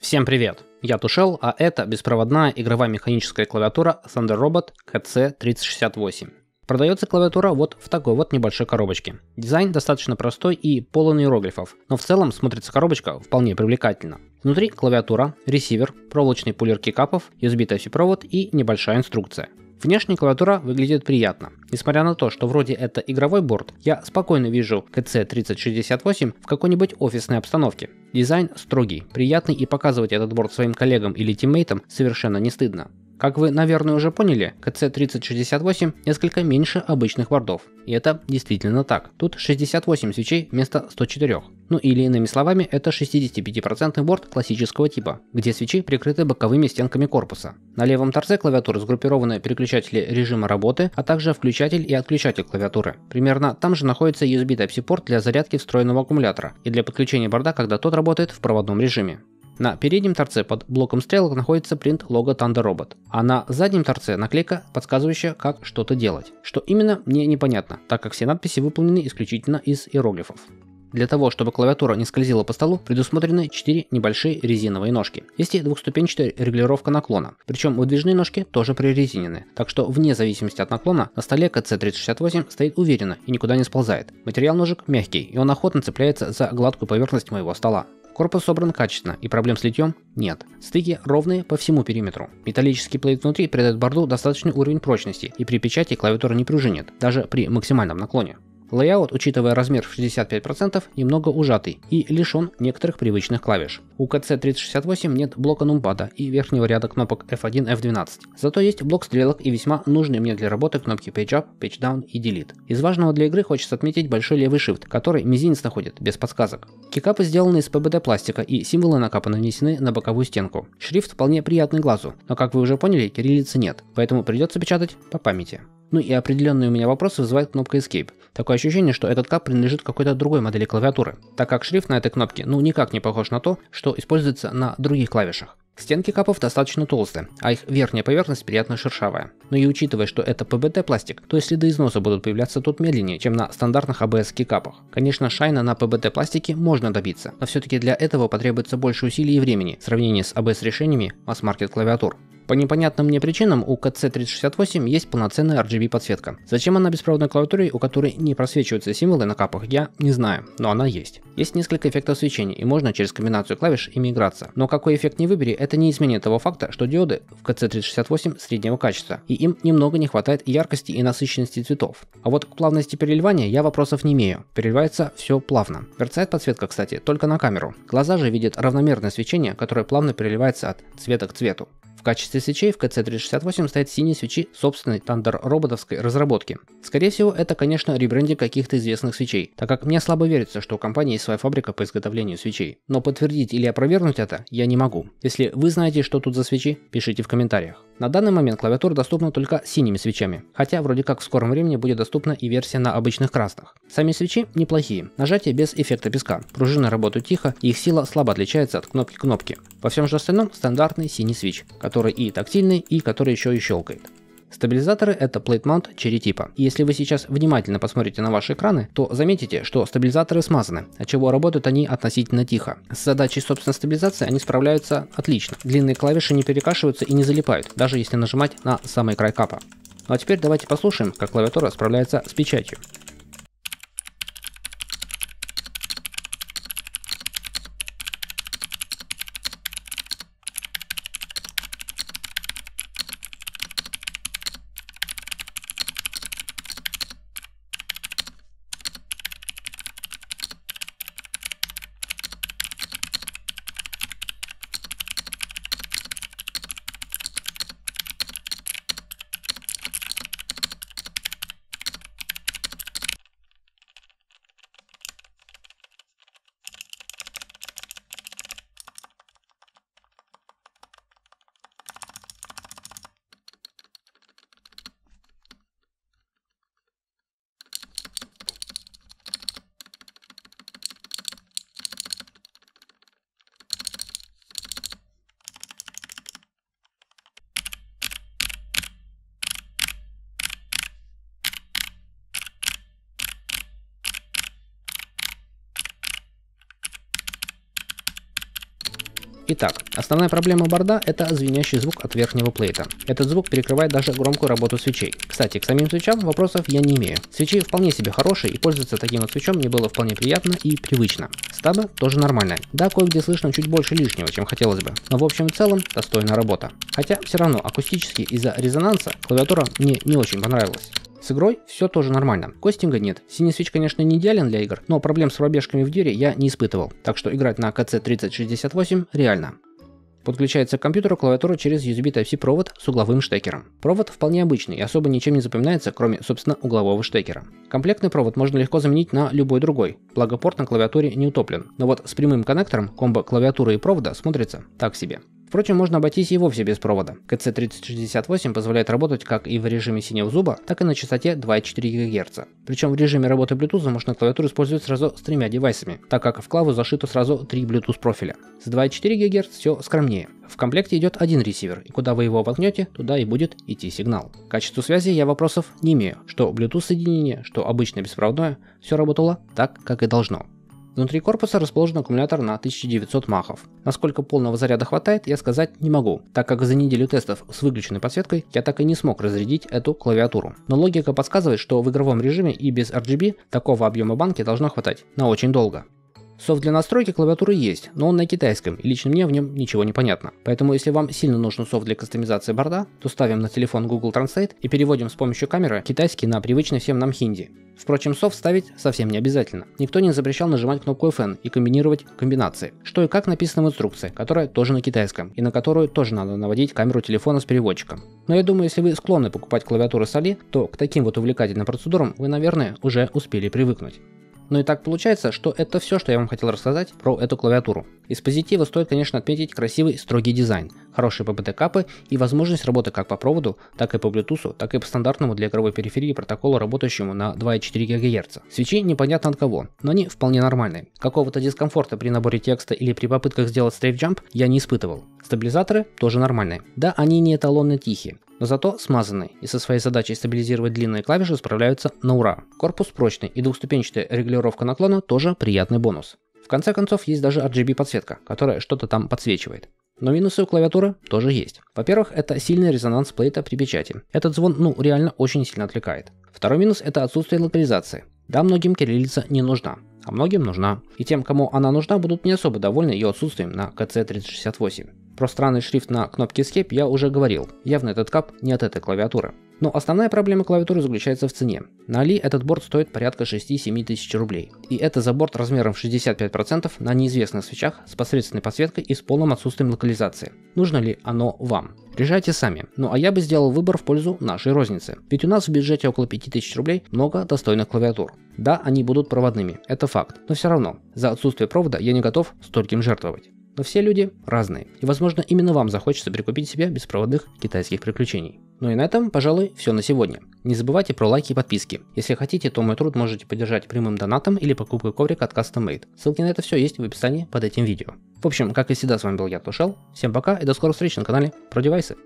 Всем привет! Я Тушел, а это беспроводная игровая механическая клавиатура Thunder Robot KC3068. Продается клавиатура вот в такой вот небольшой коробочке. Дизайн достаточно простой и полон иероглифов, но в целом смотрится коробочка вполне привлекательно. Внутри клавиатура, ресивер, проволочный пулерки капов, USB type провод и небольшая инструкция. Внешняя клавиатура выглядит приятно. Несмотря на то, что вроде это игровой борт, я спокойно вижу kc 3068 в какой-нибудь офисной обстановке. Дизайн строгий, приятный и показывать этот борт своим коллегам или тиммейтам совершенно не стыдно. Как вы, наверное, уже поняли, КЦ-3068 несколько меньше обычных бордов. И это действительно так. Тут 68 свечей вместо 104. Ну или иными словами, это 65% борт классического типа, где свечи прикрыты боковыми стенками корпуса. На левом торце клавиатуры сгруппированы переключатели режима работы, а также включатель и отключатель клавиатуры. Примерно там же находится USB Type-C порт для зарядки встроенного аккумулятора и для подключения борда, когда тот работает в проводном режиме. На переднем торце под блоком стрелок находится принт лого Thunder Robot, а на заднем торце наклейка, подсказывающая, как что-то делать. Что именно, мне непонятно, так как все надписи выполнены исключительно из иероглифов. Для того, чтобы клавиатура не скользила по столу, предусмотрены 4 небольшие резиновые ножки. Есть и двухступенчатая регулировка наклона, причем выдвижные ножки тоже прорезинены, так что вне зависимости от наклона на столе КЦ-368 стоит уверенно и никуда не сползает. Материал ножек мягкий, и он охотно цепляется за гладкую поверхность моего стола. Корпус собран качественно и проблем с литьем нет. Стыки ровные по всему периметру. Металлический плейт внутри придает борду достаточный уровень прочности и при печати клавиатура не пружинит, даже при максимальном наклоне. Лейаут, учитывая размер в 65%, немного ужатый и лишен некоторых привычных клавиш. У КЦ-3068 нет блока нумпада и верхнего ряда кнопок F1, F12. Зато есть блок стрелок и весьма нужные мне для работы кнопки Page Up, Page Down и Delete. Из важного для игры хочется отметить большой левый shift, который мизинец находит, без подсказок. Кикапы сделаны из ПБД пластика и символы на накапа нанесены на боковую стенку. Шрифт вполне приятный глазу, но как вы уже поняли, кириллицы нет, поэтому придется печатать по памяти. Ну и определенные у меня вопросы вызывает кнопка Escape. Такое ощущение, что этот кап принадлежит какой-то другой модели клавиатуры, так как шрифт на этой кнопке ну никак не похож на то, что используется на других клавишах. Стенки капов достаточно толстые, а их верхняя поверхность приятно шершавая. Но и учитывая, что это ПБТ пластик, то и следы износа будут появляться тут медленнее, чем на стандартных АБС капах. Конечно, шайна на ПБТ пластике можно добиться, но все-таки для этого потребуется больше усилий и времени в сравнении с ABS решениями масс-маркет клавиатур. По непонятным мне причинам у KC368 есть полноценная RGB подсветка. Зачем она беспроводной клавиатуре, у которой не просвечиваются символы на капах, я не знаю, но она есть. Есть несколько эффектов свечения, и можно через комбинацию клавиш ими играться. Но какой эффект не выбери, это не изменит того факта, что диоды в KC368 среднего качества, и им немного не хватает яркости и насыщенности цветов. А вот к плавности переливания я вопросов не имею, переливается все плавно. Мерцает подсветка, кстати, только на камеру. Глаза же видят равномерное свечение, которое плавно переливается от цвета к цвету. В качестве свечей в КЦ-368 стоят синие свечи собственной тандер-роботовской разработки. Скорее всего, это, конечно, ребрендинг каких-то известных свечей, так как мне слабо верится, что у компании есть своя фабрика по изготовлению свечей. Но подтвердить или опровергнуть это я не могу. Если вы знаете, что тут за свечи, пишите в комментариях. На данный момент клавиатура доступна только синими свечами, хотя вроде как в скором времени будет доступна и версия на обычных красных. Сами свечи неплохие, нажатие без эффекта песка, пружины работают тихо и их сила слабо отличается от кнопки кнопки Во всем же остальном стандартный синий свич, который и тактильный, и который еще и щелкает. Стабилизаторы это Plate Mount черетипа. Если вы сейчас внимательно посмотрите на ваши экраны, то заметите, что стабилизаторы смазаны, отчего работают они относительно тихо. С задачей собственно стабилизации они справляются отлично. Длинные клавиши не перекашиваются и не залипают, даже если нажимать на самый край капа. Ну а теперь давайте послушаем, как клавиатура справляется с печатью. Итак, основная проблема борда – это звенящий звук от верхнего плейта. Этот звук перекрывает даже громкую работу свечей. Кстати, к самим свечам вопросов я не имею. Свечи вполне себе хорошие и пользоваться таким вот свечом мне было вполне приятно и привычно. Стаба тоже нормальная. Да, кое-где слышно чуть больше лишнего, чем хотелось бы. Но в общем и целом, достойная работа. Хотя все равно акустически из-за резонанса клавиатура мне не очень понравилась. С игрой все тоже нормально. Костинга нет. Синий свеч, конечно, не идеален для игр, но проблем с пробежками в дире я не испытывал, так что играть на КЦ-3068 реально. Подключается к компьютеру клавиатура через USB Type-C провод с угловым штекером. Провод вполне обычный и особо ничем не запоминается, кроме, собственно, углового штекера. Комплектный провод можно легко заменить на любой другой, благо порт на клавиатуре не утоплен. Но вот с прямым коннектором комбо клавиатуры и провода смотрится так себе. Впрочем, можно обойтись и вовсе без провода. КЦ-3068 позволяет работать как и в режиме синего зуба, так и на частоте 2,4 ГГц. Причем в режиме работы Bluetooth можно клавиатуру использовать сразу с тремя девайсами, так как в клаву зашито сразу три Bluetooth профиля. С 2,4 ГГц все скромнее. В комплекте идет один ресивер, и куда вы его воткнете, туда и будет идти сигнал. К качеству связи я вопросов не имею, что Bluetooth соединение, что обычное беспроводное, все работало так, как и должно. Внутри корпуса расположен аккумулятор на 1900 махов. Насколько полного заряда хватает, я сказать не могу, так как за неделю тестов с выключенной подсветкой я так и не смог разрядить эту клавиатуру. Но логика подсказывает, что в игровом режиме и без RGB такого объема банки должно хватать на очень долго. Софт для настройки клавиатуры есть, но он на китайском, и лично мне в нем ничего не понятно. Поэтому если вам сильно нужен софт для кастомизации борда, то ставим на телефон Google Translate и переводим с помощью камеры китайский на привычный всем нам хинди. Впрочем, софт ставить совсем не обязательно. Никто не запрещал нажимать кнопку FN и комбинировать комбинации. Что и как написано в инструкции, которая тоже на китайском, и на которую тоже надо наводить камеру телефона с переводчиком. Но я думаю, если вы склонны покупать клавиатуры с Али, то к таким вот увлекательным процедурам вы, наверное, уже успели привыкнуть. Но ну и так получается, что это все, что я вам хотел рассказать про эту клавиатуру. Из позитива стоит, конечно, отметить красивый строгий дизайн, хорошие ПБТ-капы и возможность работы как по проводу, так и по Bluetooth, так и по стандартному для игровой периферии протоколу, работающему на 2,4 ГГц. Свечи непонятно от кого, но они вполне нормальные. Какого-то дискомфорта при наборе текста или при попытках сделать стрейф-джамп я не испытывал. Стабилизаторы тоже нормальные. Да, они не эталонно тихие, но зато смазанный, и со своей задачей стабилизировать длинные клавиши справляются на ура. Корпус прочный и двухступенчатая регулировка наклона тоже приятный бонус. В конце концов есть даже RGB подсветка, которая что-то там подсвечивает. Но минусы у клавиатуры тоже есть. Во-первых, это сильный резонанс плейта при печати. Этот звон, ну, реально очень сильно отвлекает. Второй минус – это отсутствие локализации. Да, многим кириллица не нужна, а многим нужна. И тем, кому она нужна, будут не особо довольны ее отсутствием на КЦ-368. Про странный шрифт на кнопке Escape я уже говорил, явно этот кап не от этой клавиатуры. Но основная проблема клавиатуры заключается в цене. На Ali этот борт стоит порядка 6-7 тысяч рублей. И это за борт размером 65% на неизвестных свечах с посредственной подсветкой и с полным отсутствием локализации. Нужно ли оно вам? Решайте сами. Ну а я бы сделал выбор в пользу нашей розницы. Ведь у нас в бюджете около 5000 рублей много достойных клавиатур. Да, они будут проводными, это факт, но все равно, за отсутствие провода я не готов стольким жертвовать. Но все люди разные, и возможно именно вам захочется прикупить себе беспроводных китайских приключений. Ну и на этом, пожалуй, все на сегодня. Не забывайте про лайки и подписки. Если хотите, то мой труд можете поддержать прямым донатом или покупкой коврика от Custom Made. Ссылки на это все есть в описании под этим видео. В общем, как и всегда, с вами был я, Тушел. Всем пока и до скорых встреч на канале про девайсы.